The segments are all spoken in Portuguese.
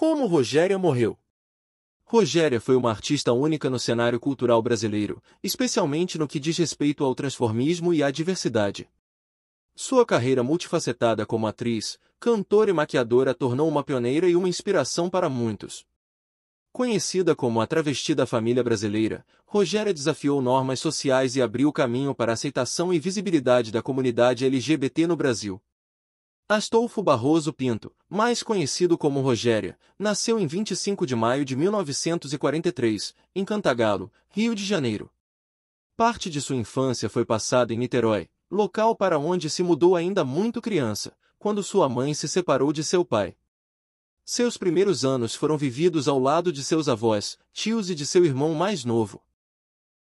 Como Rogéria morreu? Rogéria foi uma artista única no cenário cultural brasileiro, especialmente no que diz respeito ao transformismo e à diversidade. Sua carreira multifacetada como atriz, cantora e maquiadora tornou uma pioneira e uma inspiração para muitos. Conhecida como a travesti da família brasileira, Rogéria desafiou normas sociais e abriu caminho para a aceitação e visibilidade da comunidade LGBT no Brasil. Astolfo Barroso Pinto, mais conhecido como Rogério, nasceu em 25 de maio de 1943, em Cantagalo, Rio de Janeiro. Parte de sua infância foi passada em Niterói, local para onde se mudou ainda muito criança, quando sua mãe se separou de seu pai. Seus primeiros anos foram vividos ao lado de seus avós, tios e de seu irmão mais novo,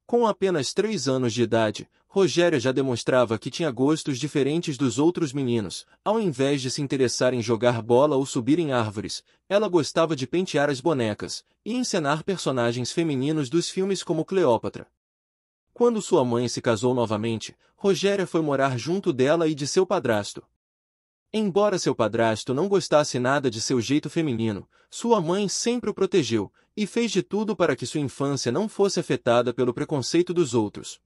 com apenas três anos de idade, Rogério já demonstrava que tinha gostos diferentes dos outros meninos. Ao invés de se interessar em jogar bola ou subir em árvores, ela gostava de pentear as bonecas e encenar personagens femininos dos filmes como Cleópatra. Quando sua mãe se casou novamente, Rogéria foi morar junto dela e de seu padrasto. Embora seu padrasto não gostasse nada de seu jeito feminino, sua mãe sempre o protegeu e fez de tudo para que sua infância não fosse afetada pelo preconceito dos outros.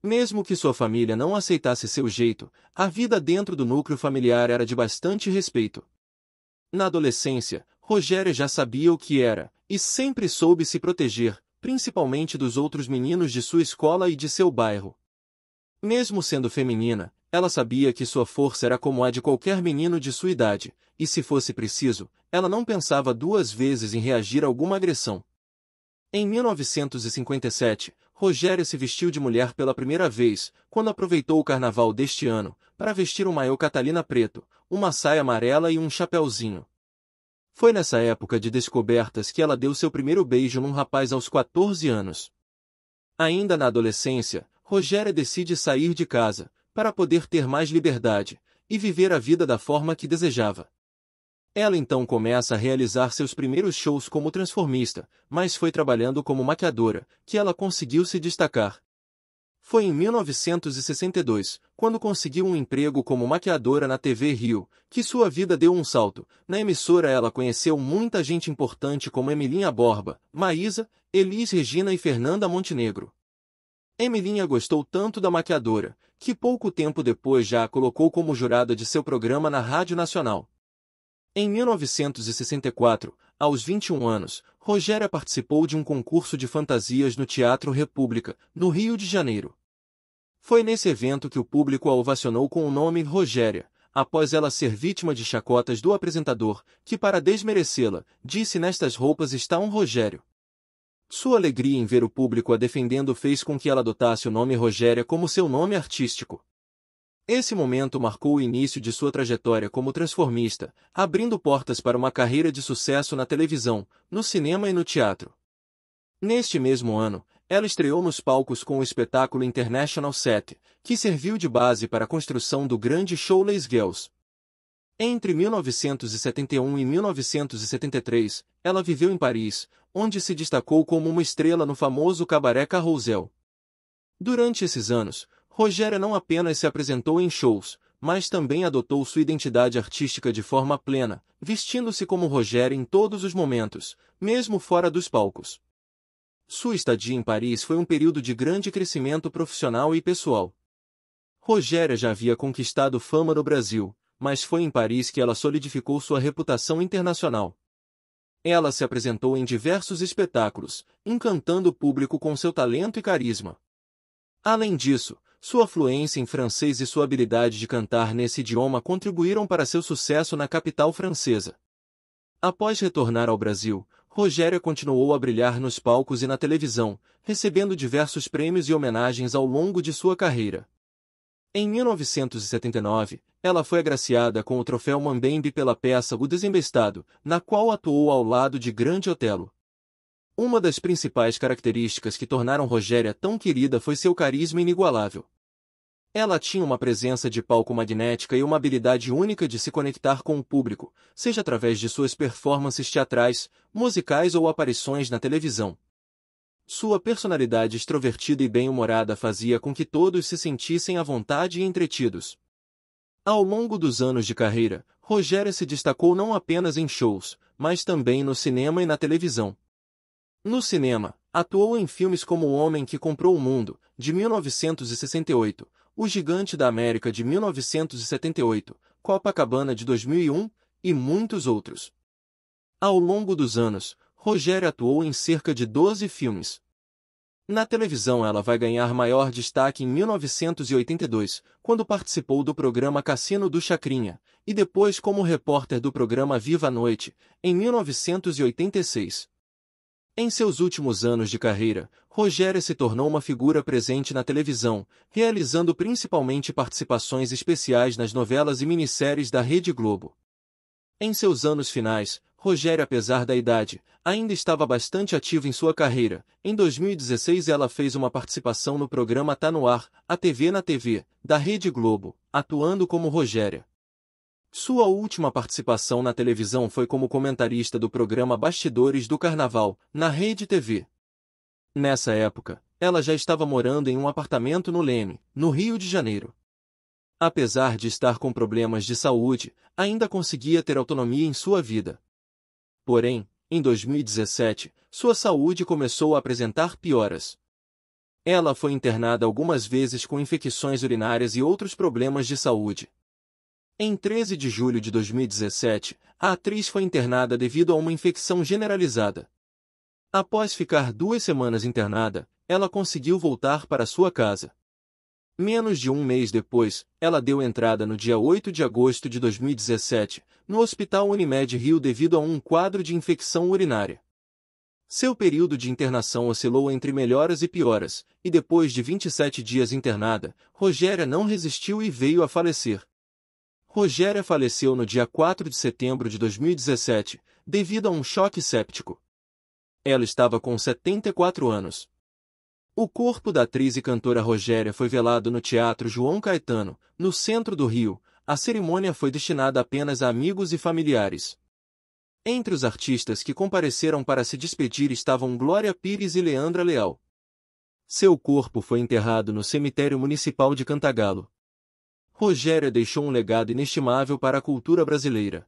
Mesmo que sua família não aceitasse seu jeito, a vida dentro do núcleo familiar era de bastante respeito. Na adolescência, Rogério já sabia o que era, e sempre soube se proteger, principalmente dos outros meninos de sua escola e de seu bairro. Mesmo sendo feminina, ela sabia que sua força era como a de qualquer menino de sua idade, e se fosse preciso, ela não pensava duas vezes em reagir a alguma agressão. Em 1957, Rogéria se vestiu de mulher pela primeira vez, quando aproveitou o carnaval deste ano, para vestir um maiô catalina preto, uma saia amarela e um chapéuzinho. Foi nessa época de descobertas que ela deu seu primeiro beijo num rapaz aos 14 anos. Ainda na adolescência, Rogéria decide sair de casa, para poder ter mais liberdade e viver a vida da forma que desejava. Ela então começa a realizar seus primeiros shows como transformista, mas foi trabalhando como maquiadora que ela conseguiu se destacar. Foi em 1962, quando conseguiu um emprego como maquiadora na TV Rio, que sua vida deu um salto. Na emissora ela conheceu muita gente importante como Emilinha Borba, Maísa, Elis Regina e Fernanda Montenegro. Emilinha gostou tanto da maquiadora, que pouco tempo depois já a colocou como jurada de seu programa na Rádio Nacional. Em 1964, aos 21 anos, Rogéria participou de um concurso de fantasias no Teatro República, no Rio de Janeiro. Foi nesse evento que o público a ovacionou com o nome Rogéria, após ela ser vítima de chacotas do apresentador, que para desmerecê-la, disse nestas roupas está um Rogério. Sua alegria em ver o público a defendendo fez com que ela adotasse o nome Rogéria como seu nome artístico. Esse momento marcou o início de sua trajetória como transformista, abrindo portas para uma carreira de sucesso na televisão, no cinema e no teatro. Neste mesmo ano, ela estreou nos palcos com o espetáculo International Set, que serviu de base para a construção do grande show Les Girls. Entre 1971 e 1973, ela viveu em Paris, onde se destacou como uma estrela no famoso cabaré Carrousel. Durante esses anos, Rogéria não apenas se apresentou em shows, mas também adotou sua identidade artística de forma plena, vestindo-se como Rogéria em todos os momentos, mesmo fora dos palcos. Sua estadia em Paris foi um período de grande crescimento profissional e pessoal. Rogéria já havia conquistado fama no Brasil, mas foi em Paris que ela solidificou sua reputação internacional. Ela se apresentou em diversos espetáculos, encantando o público com seu talento e carisma. Além disso, sua fluência em francês e sua habilidade de cantar nesse idioma contribuíram para seu sucesso na capital francesa. Após retornar ao Brasil, Rogéria continuou a brilhar nos palcos e na televisão, recebendo diversos prêmios e homenagens ao longo de sua carreira. Em 1979, ela foi agraciada com o troféu Mambembe pela peça O Desembestado, na qual atuou ao lado de Grande Otelo. Uma das principais características que tornaram Rogéria tão querida foi seu carisma inigualável. Ela tinha uma presença de palco magnética e uma habilidade única de se conectar com o público, seja através de suas performances teatrais, musicais ou aparições na televisão, sua personalidade extrovertida e bem-humorada fazia com que todos se sentissem à vontade e entretidos. Ao longo dos anos de carreira, Rogério se destacou não apenas em shows, mas também no cinema e na televisão. No cinema, atuou em filmes como O Homem que Comprou o Mundo, de 1968, O Gigante da América, de 1978, Copacabana, de 2001, e muitos outros. Ao longo dos anos, Rogério atuou em cerca de 12 filmes. Na televisão ela vai ganhar maior destaque em 1982, quando participou do programa Cassino do Chacrinha, e depois como repórter do programa Viva a Noite, em 1986. Em seus últimos anos de carreira, Rogéria se tornou uma figura presente na televisão, realizando principalmente participações especiais nas novelas e minisséries da Rede Globo. Em seus anos finais, Rogério, apesar da idade, ainda estava bastante ativo em sua carreira. Em 2016, ela fez uma participação no programa Tá no Ar, a TV na TV, da Rede Globo, atuando como Rogéria. Sua última participação na televisão foi como comentarista do programa Bastidores do Carnaval, na Rede TV. Nessa época, ela já estava morando em um apartamento no Leme, no Rio de Janeiro. Apesar de estar com problemas de saúde, ainda conseguia ter autonomia em sua vida. Porém, em 2017, sua saúde começou a apresentar pioras. Ela foi internada algumas vezes com infecções urinárias e outros problemas de saúde. Em 13 de julho de 2017, a atriz foi internada devido a uma infecção generalizada. Após ficar duas semanas internada, ela conseguiu voltar para sua casa. Menos de um mês depois, ela deu entrada no dia 8 de agosto de 2017, no Hospital Unimed Rio devido a um quadro de infecção urinária. Seu período de internação oscilou entre melhoras e pioras, e depois de 27 dias internada, Rogéria não resistiu e veio a falecer. Rogéria faleceu no dia 4 de setembro de 2017, devido a um choque séptico. Ela estava com 74 anos, o corpo da atriz e cantora Rogéria foi velado no Teatro João Caetano, no centro do Rio. A cerimônia foi destinada apenas a amigos e familiares. Entre os artistas que compareceram para se despedir estavam Glória Pires e Leandra Leal. Seu corpo foi enterrado no cemitério municipal de Cantagalo. Rogéria deixou um legado inestimável para a cultura brasileira.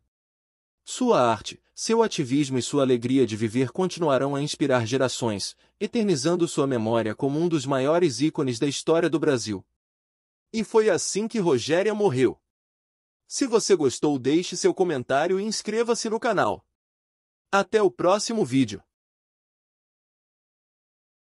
Sua arte, seu ativismo e sua alegria de viver continuarão a inspirar gerações, eternizando sua memória como um dos maiores ícones da história do Brasil. E foi assim que Rogéria morreu. Se você gostou, deixe seu comentário e inscreva-se no canal. Até o próximo vídeo.